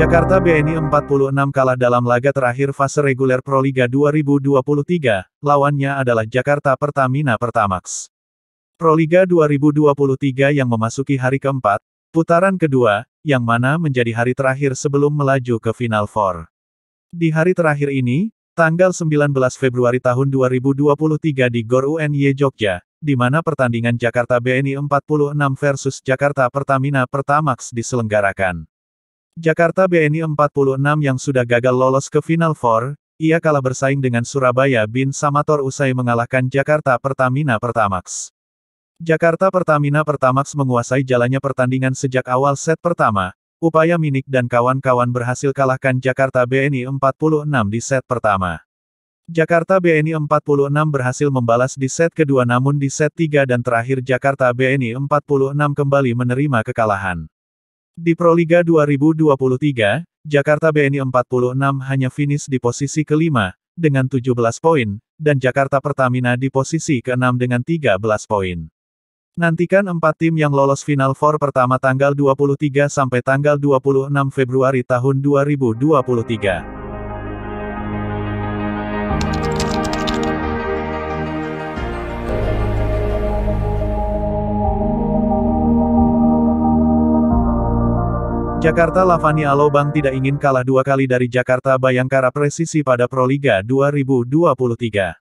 Jakarta BNI 46 kalah dalam laga terakhir fase reguler Proliga 2023, lawannya adalah Jakarta Pertamina Pertamax. Proliga 2023 yang memasuki hari keempat, putaran kedua, yang mana menjadi hari terakhir sebelum melaju ke Final Four. Di hari terakhir ini, tanggal 19 Februari tahun 2023 di GOR UNY Jogja, di mana pertandingan Jakarta BNI 46 versus Jakarta Pertamina Pertamax diselenggarakan. Jakarta BNI 46 yang sudah gagal lolos ke Final Four, ia kalah bersaing dengan Surabaya Bin Samator usai mengalahkan Jakarta Pertamina Pertamax. Jakarta Pertamina Pertamax menguasai jalannya pertandingan sejak awal set pertama, upaya Minik dan kawan-kawan berhasil kalahkan Jakarta BNI 46 di set pertama. Jakarta BNI 46 berhasil membalas di set kedua namun di set tiga dan terakhir Jakarta BNI 46 kembali menerima kekalahan. Di Proliga 2023, Jakarta BNI 46 hanya finish di posisi kelima, dengan 17 poin, dan Jakarta Pertamina di posisi keenam dengan 13 poin. Nantikan empat tim yang lolos Final Four pertama tanggal 23 sampai tanggal 26 Februari tahun 2023. Jakarta Lavani Alobang tidak ingin kalah dua kali dari Jakarta Bayangkara Presisi pada Proliga 2023.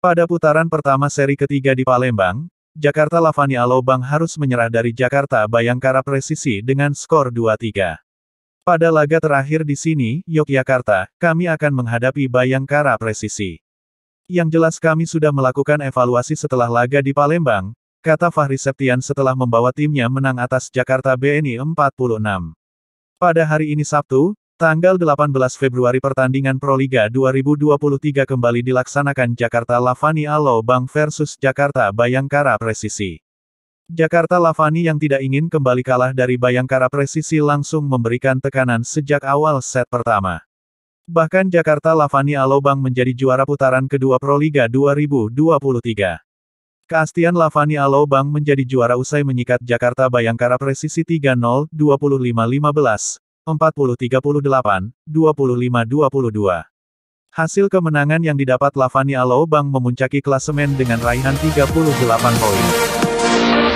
Pada putaran pertama seri ketiga di Palembang, Jakarta Lavani Alobang harus menyerah dari Jakarta Bayangkara Presisi dengan skor 2-3. Pada laga terakhir di sini, Yogyakarta, kami akan menghadapi Bayangkara Presisi. Yang jelas kami sudah melakukan evaluasi setelah laga di Palembang, kata Fahri Septian setelah membawa timnya menang atas Jakarta BNI 46. Pada hari ini Sabtu, tanggal 18 Februari pertandingan Proliga 2023 kembali dilaksanakan Jakarta Lavani Alo Bank versus Jakarta Bayangkara Presisi. Jakarta Lavani yang tidak ingin kembali kalah dari Bayangkara Presisi langsung memberikan tekanan sejak awal set pertama. Bahkan Jakarta Lavani Alobang menjadi juara putaran kedua Proliga 2023. Keastian Lavani Alobang menjadi juara usai menyikat Jakarta Bayangkara presisi 3-0, 25-15, 40-38, 25-22. Hasil kemenangan yang didapat Lavani Alobang memuncaki klasemen dengan raihan 38 poin.